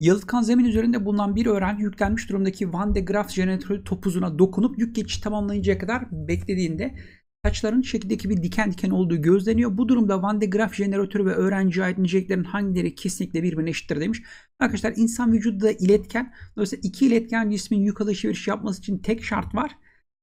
Yalıtkan zemin üzerinde bulunan bir öğrenci yüklenmiş durumdaki Van de Graaff jeneratörü topuzuna dokunup yük geçiş tamamlayıncaya kadar beklediğinde saçların şekildeki bir diken diken olduğu gözleniyor. Bu durumda Van de Graaff jeneratörü ve öğrenci ait niceliklerin hangileri kesinlikle birbirine eşittir demiş. Arkadaşlar insan vücudu da iletken. Dolayısıyla iki iletken cismin yük alışveriş yapması için tek şart var.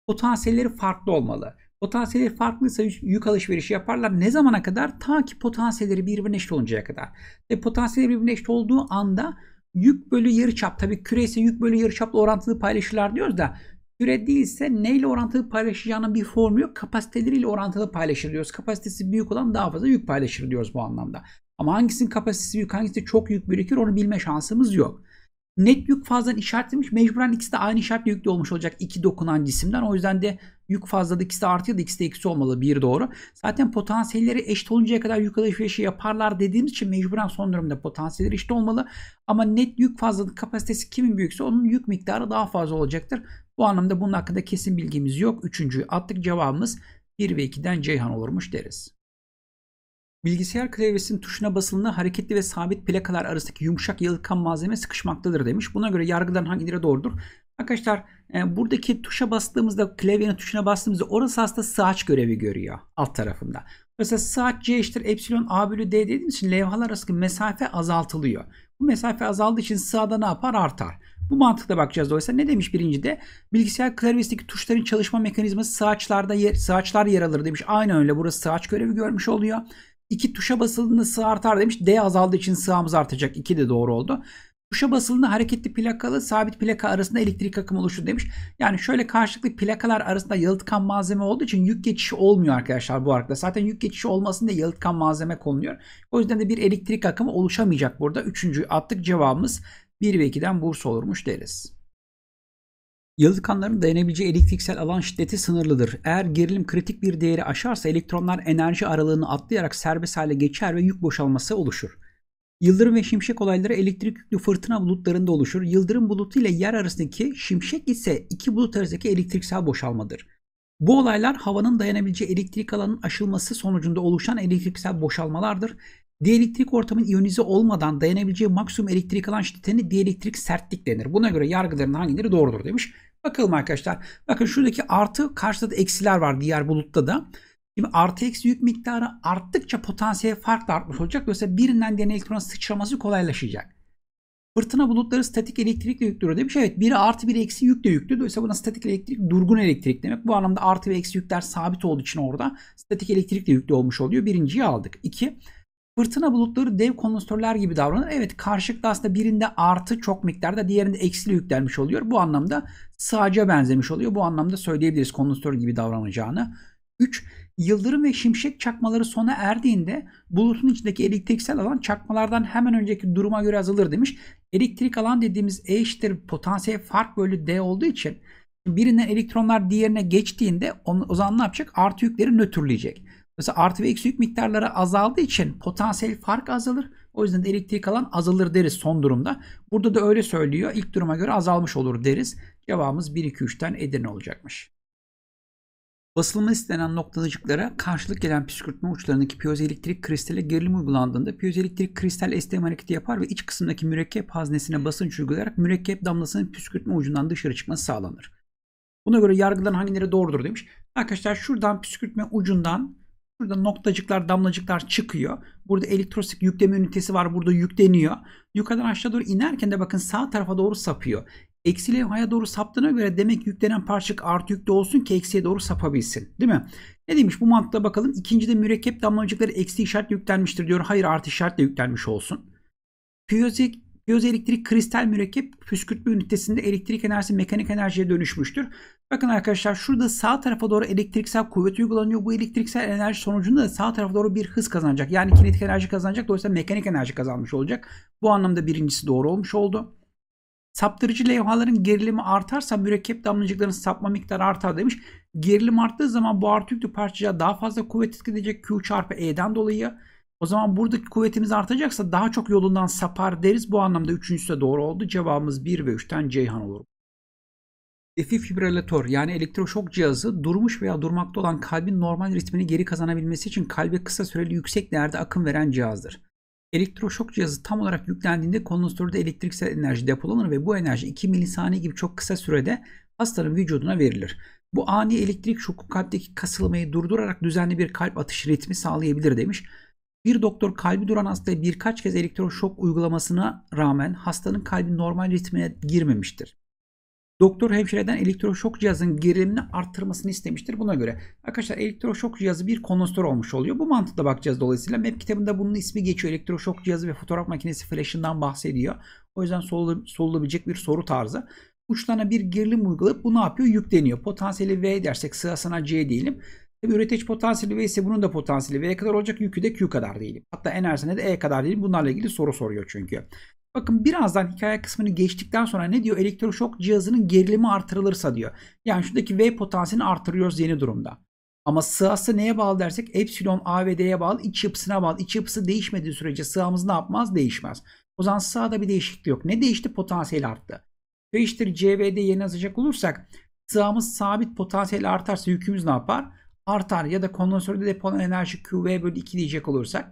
Potansiyelleri farklı olmalı. Potansiyelleri farklıysa yük alışverişi yaparlar. Ne zamana kadar? Ta ki potansiyelleri birbirine eşit oluncaya kadar. Ve potansiyelleri birbirine eşit olduğu anda yük bölü yarı çap Tabii küre ise yük bölü yarı çapla orantılı paylaşırlar diyoruz da küre değilse neyle orantılı paylaşacağının bir formu yok. Kapasiteleriyle orantılı paylaşır diyoruz. Kapasitesi büyük olan daha fazla yük paylaşır diyoruz bu anlamda. Ama hangisinin kapasitesi büyük, hangisi çok yük birikir onu bilme şansımız yok net yük fazlan işaretlemiş. Mecburen ikisi de aynı işaretle yüklü olmuş olacak iki dokunan cisimden. O yüzden de yük fazladı ikisi de artı ya da ikisi de eksi olmalı. Bir doğru. Zaten potansiyelleri eşit oluncaya kadar yük alışverişi yaparlar dediğimiz için mecburen son durumda potansiyelleri eşit olmalı. Ama net yük fazlalık kapasitesi kimin büyükse onun yük miktarı daha fazla olacaktır. Bu anlamda bunun hakkında kesin bilgimiz yok. Üçüncüyü attık cevabımız 1 ve 2'den Ceyhan olurmuş deriz. Bilgisayar klavyesinin tuşuna basıldığında hareketli ve sabit plakalar arasındaki yumuşak yalıtkan malzeme sıkışmaktadır demiş. Buna göre yargıdan hangileri doğrudur? Arkadaşlar e, buradaki tuşa bastığımızda klavyenin tuşuna bastığımızda orası aslında sığaç görevi görüyor alt tarafında. Mesela sığaç C eşittir epsilon A bölü D dediğimiz için levhalar arasındaki mesafe azaltılıyor. Bu mesafe azaldığı için sağda ne yapar? Artar. Bu mantıkla bakacağız dolayısıyla. Ne demiş birinci de? Bilgisayar klavyesindeki tuşların çalışma mekanizması sığaçlarda yer, sığaçlar yer alır demiş. Aynı öyle burası sığaç görevi görmüş oluyor. 2 tuşa basıldığında sığ artar demiş. D azaldığı için sığımız artacak. 2 de doğru oldu. Tuşa basıldığında hareketli plakalı sabit plaka arasında elektrik akımı oluşur demiş. Yani şöyle karşılıklı plakalar arasında yalıtkan malzeme olduğu için yük geçişi olmuyor arkadaşlar bu arkada. Zaten yük geçişi olmasın diye yalıtkan malzeme konuluyor. O yüzden de bir elektrik akımı oluşamayacak burada. Üçüncü attık cevabımız 1 ve 2'den burs olurmuş deriz. Yalıtkanların dayanabileceği elektriksel alan şiddeti sınırlıdır. Eğer gerilim kritik bir değeri aşarsa elektronlar enerji aralığını atlayarak serbest hale geçer ve yük boşalması oluşur. Yıldırım ve şimşek olayları elektrik yüklü fırtına bulutlarında oluşur. Yıldırım bulutu ile yer arasındaki şimşek ise iki bulut arasındaki elektriksel boşalmadır. Bu olaylar havanın dayanabileceği elektrik alanının aşılması sonucunda oluşan elektriksel boşalmalardır. Diyelektrik ortamın iyonize olmadan dayanabileceği maksimum elektrik alan şiddetine diyelektrik sertlik denir. Buna göre yargıların hangileri doğrudur demiş. Bakalım arkadaşlar. Bakın şuradaki artı karşıda da eksiler var diğer bulutta da. Şimdi artı eksi yük miktarı arttıkça potansiyel fark da artmış olacak. Dolayısıyla birinden diğerine elektronun sıçraması kolaylaşacak. Fırtına bulutları statik elektrikle yüklüyor demiş. Evet biri artı biri eksi yük de yüklü. Dolayısıyla buna statik elektrik durgun elektrik demek. Bu anlamda artı ve eksi yükler sabit olduğu için orada statik elektrikle yüklü olmuş oluyor. Birinciyi aldık. İki, Fırtına bulutları dev kondansatörler gibi davranır. Evet karşılıklı aslında birinde artı çok miktarda diğerinde eksili yüklenmiş oluyor. Bu anlamda sağaca benzemiş oluyor. Bu anlamda söyleyebiliriz kondansatör gibi davranacağını. 3. Yıldırım ve şimşek çakmaları sona erdiğinde bulutun içindeki elektriksel alan çakmalardan hemen önceki duruma göre azalır demiş. Elektrik alan dediğimiz E eşittir potansiyel fark bölü D olduğu için birinden elektronlar diğerine geçtiğinde o zaman ne yapacak? Artı yükleri nötrleyecek. Mesela artı ve eksi yük miktarları azaldığı için potansiyel fark azalır. O yüzden elektrik alan azalır deriz son durumda. Burada da öyle söylüyor. İlk duruma göre azalmış olur deriz. Cevabımız 1, 2, 3'ten Edirne olacakmış. Basılma istenen noktacıklara karşılık gelen püskürtme uçlarındaki piyozoelektrik kristale gerilim uygulandığında piyozoelektrik kristal esneme hareketi yapar ve iç kısımdaki mürekkep haznesine basınç uygulayarak mürekkep damlasının püskürtme ucundan dışarı çıkması sağlanır. Buna göre yargıların hangileri doğrudur demiş. Arkadaşlar şuradan püskürtme ucundan Burada noktacıklar, damlacıklar çıkıyor. Burada elektrostik yükleme ünitesi var. Burada yükleniyor. Yukarıdan aşağı doğru inerken de bakın sağ tarafa doğru sapıyor. Eksi levhaya doğru saptığına göre demek yüklenen parçacık artı yükte olsun ki eksiye doğru sapabilsin. Değil mi? Ne demiş bu mantıkla bakalım. İkincide mürekkep damlacıkları eksi işaretle yüklenmiştir diyor. Hayır artı işaretle yüklenmiş olsun. Piyozik elektrik kristal mürekkep püskürtme ünitesinde elektrik enerjisi mekanik enerjiye dönüşmüştür. Bakın arkadaşlar şurada sağ tarafa doğru elektriksel kuvvet uygulanıyor. Bu elektriksel enerji sonucunda da sağ tarafa doğru bir hız kazanacak. Yani kinetik enerji kazanacak. Dolayısıyla mekanik enerji kazanmış olacak. Bu anlamda birincisi doğru olmuş oldu. Saptırıcı levhaların gerilimi artarsa mürekkep damlacıklarının sapma miktarı artar demiş. Gerilim arttığı zaman bu artı yüklü parçacığa daha fazla kuvvet etkileyecek Q çarpı E'den dolayı. O zaman buradaki kuvvetimiz artacaksa daha çok yolundan sapar deriz. Bu anlamda üçüncüsü de doğru oldu. Cevabımız 1 ve 3'ten Ceyhan olur. Defibrilatör yani elektroşok cihazı durmuş veya durmakta olan kalbin normal ritmini geri kazanabilmesi için kalbe kısa süreli yüksek değerde akım veren cihazdır. Elektroşok cihazı tam olarak yüklendiğinde kondansatörde elektriksel enerji depolanır ve bu enerji 2 milisaniye gibi çok kısa sürede hastanın vücuduna verilir. Bu ani elektrik şoku kalpteki kasılmayı durdurarak düzenli bir kalp atışı ritmi sağlayabilir demiş. Bir doktor kalbi duran hastaya birkaç kez elektroşok uygulamasına rağmen hastanın kalbi normal ritmine girmemiştir. Doktor hemşireden elektroşok cihazının gerilimini arttırmasını istemiştir buna göre. Arkadaşlar elektroşok cihazı bir kondansatör olmuş oluyor. Bu mantıkla bakacağız dolayısıyla. MEP kitabında bunun ismi geçiyor. Elektroşok cihazı ve fotoğraf makinesi flashından bahsediyor. O yüzden sorulabilecek bir soru tarzı. Uçlarına bir gerilim uygulayıp bu ne yapıyor? Yükleniyor. Potansiyeli V dersek sırasına C diyelim. Üretici potansiyeli V ise bunun da potansiyeli V'ye kadar olacak. Yükü de Q kadar diyelim. Hatta enerjisine de E kadar diyelim. Bunlarla ilgili soru soruyor çünkü. Bakın birazdan hikaye kısmını geçtikten sonra ne diyor? Elektroşok cihazının gerilimi artırılırsa diyor. Yani şuradaki V potansiyelini artırıyoruz yeni durumda. Ama sığası neye bağlı dersek epsilon A ve D'ye bağlı iç yapısına bağlı. İç yapısı değişmediği sürece sığamız ne yapmaz? Değişmez. O zaman sığada bir değişiklik yok. Ne değişti? Potansiyel arttı. Ve işte CV'de yazacak olursak sığamız sabit potansiyel artarsa yükümüz ne yapar? artar ya da kondansörde depolan enerji QV bölü 2 diyecek olursak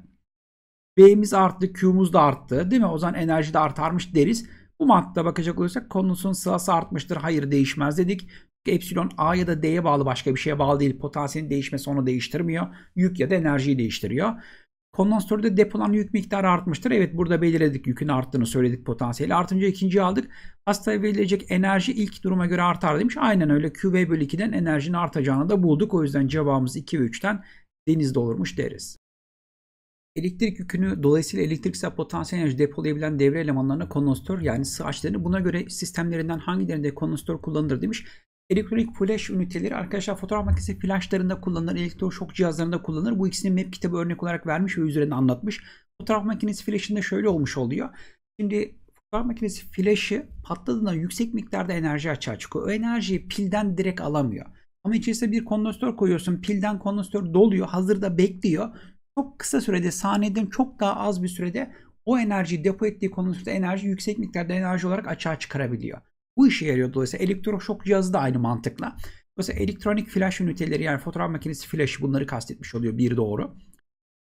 B'miz arttı, Q'muz da arttı değil mi? O zaman enerji de artarmış deriz. Bu mantıkla bakacak olursak kondansörün sırası artmıştır. Hayır değişmez dedik. epsilon A ya da D'ye bağlı başka bir şeye bağlı değil. Potansiyelin değişmesi onu değiştirmiyor. Yük ya da enerjiyi değiştiriyor. Kondansatörde depolanan yük miktarı artmıştır. Evet burada belirledik yükün arttığını söyledik potansiyeli. Artınca ikinci aldık. Hastaya verilecek enerji ilk duruma göre artar demiş. Aynen öyle QV bölü 2'den enerjinin artacağını da bulduk. O yüzden cevabımız 2 ve 3'ten denizde olurmuş deriz. Elektrik yükünü dolayısıyla elektriksel potansiyel enerji depolayabilen devre elemanlarına kondansatör yani sığaçlarını buna göre sistemlerinden hangilerinde kondansatör kullanılır demiş. Elektronik flash üniteleri arkadaşlar fotoğraf makinesi flashlarında kullanılır, elektroşok cihazlarında kullanılır. Bu ikisini map kitabı örnek olarak vermiş ve üzerinde anlatmış. Fotoğraf makinesi flashında şöyle olmuş oluyor. Şimdi fotoğraf makinesi flashı patladığında yüksek miktarda enerji açığa çıkıyor. O enerjiyi pilden direkt alamıyor. Ama içerisine bir kondansatör koyuyorsun. Pilden kondansatör doluyor. Hazırda bekliyor. Çok kısa sürede saniyeden çok daha az bir sürede o enerjiyi depo ettiği kondansatörde enerji yüksek miktarda enerji olarak açığa çıkarabiliyor. Bu işe yarıyor dolayısıyla elektroşok cihazı da aynı mantıkla. Mesela elektronik flash üniteleri yani fotoğraf makinesi flash bunları kastetmiş oluyor bir doğru.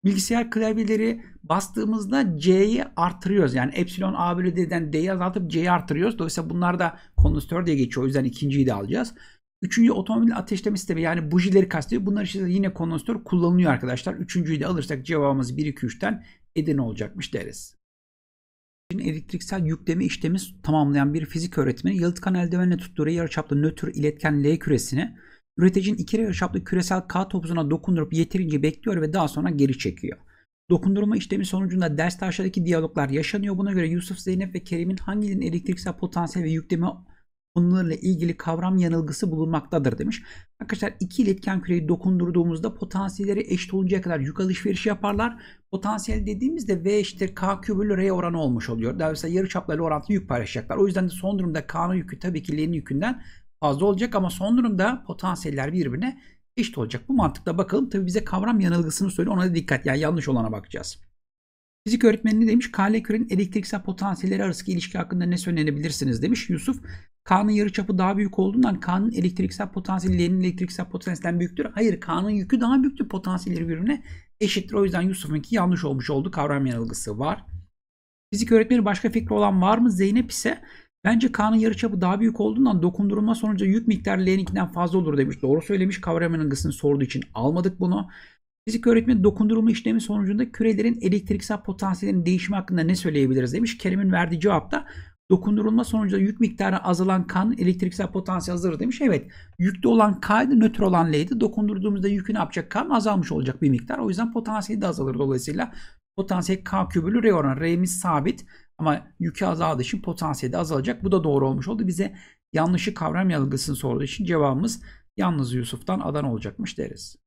Bilgisayar klavyeleri bastığımızda C'yi artırıyoruz. Yani epsilon A bölü D'den D'yi azaltıp C'yi artırıyoruz. Dolayısıyla bunlar da konustör diye geçiyor. O yüzden ikinciyi de alacağız. Üçüncü otomobil ateşleme sistemi yani bujileri kastediyor. Bunlar için yine kondansatör kullanılıyor arkadaşlar. Üçüncüyü de alırsak cevabımız 1-2-3'ten Edirne olacakmış deriz elektriksel yükleme işlemi tamamlayan bir fizik öğretmeni yalıtkan eldivenle tuttuğu yarıçaplı nötr iletken L küresini üreticinin iki yarıçaplı küresel K topuzuna dokundurup yeterince bekliyor ve daha sonra geri çekiyor. Dokundurma işlemi sonucunda derste aşağıdaki diyaloglar yaşanıyor. Buna göre Yusuf Zeynep ve Kerim'in hangilerinin elektriksel potansiyel ve yükleme konularıyla ilgili kavram yanılgısı bulunmaktadır demiş. Arkadaşlar iki iletken küreyi dokundurduğumuzda potansiyelleri eşit oluncaya kadar yük alışverişi yaparlar. Potansiyel dediğimizde V eşittir K küp R oranı olmuş oluyor. Dolayısıyla yarı çaplarıyla orantılı yük paylaşacaklar. O yüzden de son durumda K'nın yükü tabii ki L'nin yükünden fazla olacak ama son durumda potansiyeller birbirine eşit olacak. Bu mantıkla bakalım. Tabii bize kavram yanılgısını söyle ona da dikkat yani yanlış olana bakacağız. Fizik öğretmeni demiş? Kale kürenin elektriksel potansiyelleri arasındaki ilişki hakkında ne söylenebilirsiniz demiş. Yusuf K'nın yarıçapı daha büyük olduğundan K'nın elektriksel potansiyeli L'nin elektriksel potansiyelinden büyüktür. Hayır K'nın yükü daha büyüktür potansiyelleri birbirine eşittir. O yüzden Yusuf'unki yanlış olmuş oldu. Kavram yanılgısı var. Fizik öğretmeni başka fikri olan var mı? Zeynep ise bence K'nın yarıçapı daha büyük olduğundan dokundurulma sonucu yük miktarı L'ninkinden fazla olur demiş. Doğru söylemiş. Kavram yanılgısını sorduğu için almadık bunu. Fizik öğretmeni dokundurulma işlemi sonucunda kürelerin elektriksel potansiyelinin değişimi hakkında ne söyleyebiliriz demiş. Kerim'in verdiği cevapta dokundurulma sonucunda yük miktarı azalan kan elektriksel potansiyel azalır demiş. Evet yüklü olan K'ydı nötr olan L'ydi. Dokundurduğumuzda yükünü ne yapacak? Kan azalmış olacak bir miktar. O yüzden potansiyeli de azalır dolayısıyla. Potansiyel K kübülü R oranı. R'miz sabit ama yükü azaldığı için potansiyeli de azalacak. Bu da doğru olmuş oldu. Bize yanlışı kavram yanılgısını sorduğu için cevabımız yalnız Yusuf'tan adan olacakmış deriz.